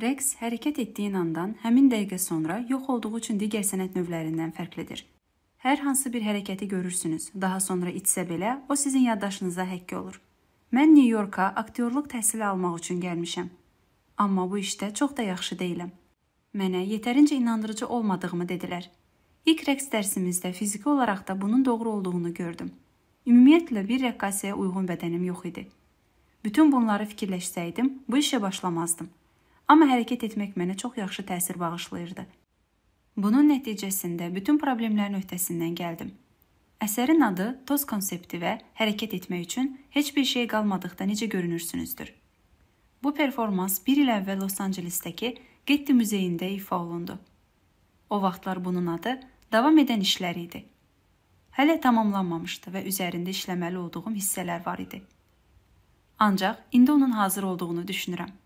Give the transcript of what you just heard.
Rex hərəkət etdiyin andan həmin dəqiqə sonra yox olduğu üçün digər sənət növlərindən fərqlidir. Hər hansı bir hərəkəti görürsünüz, daha sonra itsə belə, o sizin yaddaşınıza həkk olur. Mən New Yorka aktyorluq təhsili almaq üçün gəlmişəm. Amma bu işdə çox da yaxşı deyiləm. Mənə yetərincə inandırıcı olmadığımı dedilər. İlk rəqs dərsimizdə fiziki olaraq da bunun doğru olduğunu gördüm. Ümumiyyətlə bir rəqqasəyə uyğun bədənim yox idi. Bütün bunları fikirləşsəydim, bu işə başlamazdım. Amma hərəkət etmək mənə çox yaxşı təsir bağışlayırdı. Bunun nəticəsində bütün problemlərin öhdəsindən gəldim. Əsərin adı toz konsepti və hərəkət etmək üçün heç bir şey qalmadıqda necə görünürsünüzdür. Bu performans 1 il əvvəl Los Ancelesdəki Getty muzeyində ifa olundu. O vaxtlar bunun adı davam edən işlər idi. Hələ tamamlanmamışdı və üzərində işləməli olduğum hissələr var idi. Ancaq indi onun hazır olduğunu düşünürəm.